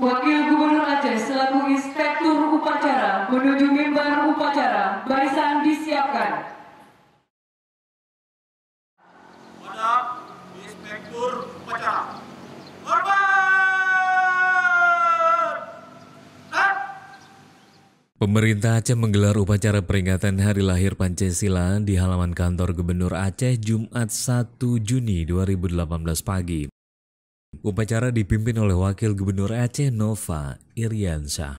Wakil Gubernur Aceh selaku Inspektur Upacara menuju mimbar upacara, barisan disiapkan. Pada Inspektur Upacara, Pemerintah Aceh menggelar upacara peringatan Hari Lahir Pancasila di halaman kantor Gubernur Aceh Jumat 1 Juni 2018 pagi. Upacara dipimpin oleh Wakil Gubernur Aceh Nova Iriansyah.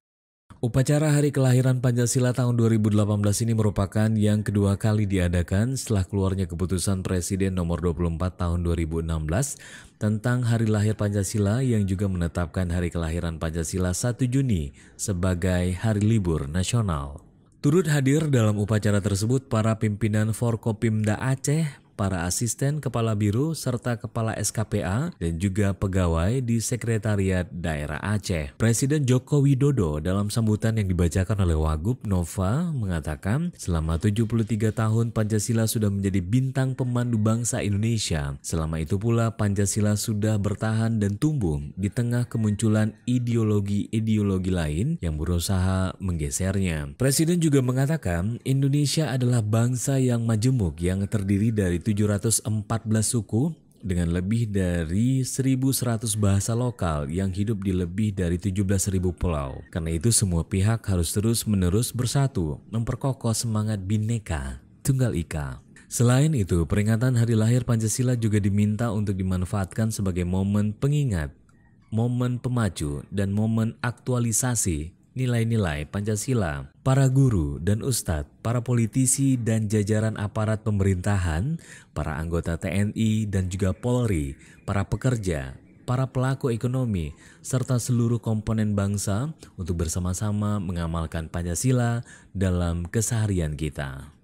Upacara Hari Kelahiran Pancasila tahun 2018 ini merupakan yang kedua kali diadakan setelah keluarnya keputusan Presiden nomor 24 tahun 2016 tentang Hari Lahir Pancasila yang juga menetapkan Hari Kelahiran Pancasila 1 Juni sebagai Hari Libur Nasional. Turut hadir dalam upacara tersebut para pimpinan Forkopimda Aceh, para asisten kepala biro serta kepala SKPA dan juga pegawai di Sekretariat Daerah Aceh. Presiden Joko Widodo dalam sambutan yang dibacakan oleh Wagub Nova mengatakan selama 73 tahun Pancasila sudah menjadi bintang pemandu bangsa Indonesia. Selama itu pula Pancasila sudah bertahan dan tumbuh di tengah kemunculan ideologi-ideologi lain yang berusaha menggesernya. Presiden juga mengatakan Indonesia adalah bangsa yang majemuk yang terdiri dari 714 suku dengan lebih dari 1.100 bahasa lokal yang hidup di lebih dari 17.000 pulau. Karena itu semua pihak harus terus-menerus bersatu memperkokoh semangat bineka Tunggal Ika. Selain itu, peringatan hari lahir Pancasila juga diminta untuk dimanfaatkan sebagai momen pengingat, momen pemacu, dan momen aktualisasi nilai-nilai Pancasila, para guru dan ustadz, para politisi dan jajaran aparat pemerintahan, para anggota TNI dan juga Polri, para pekerja, para pelaku ekonomi, serta seluruh komponen bangsa untuk bersama-sama mengamalkan Pancasila dalam keseharian kita.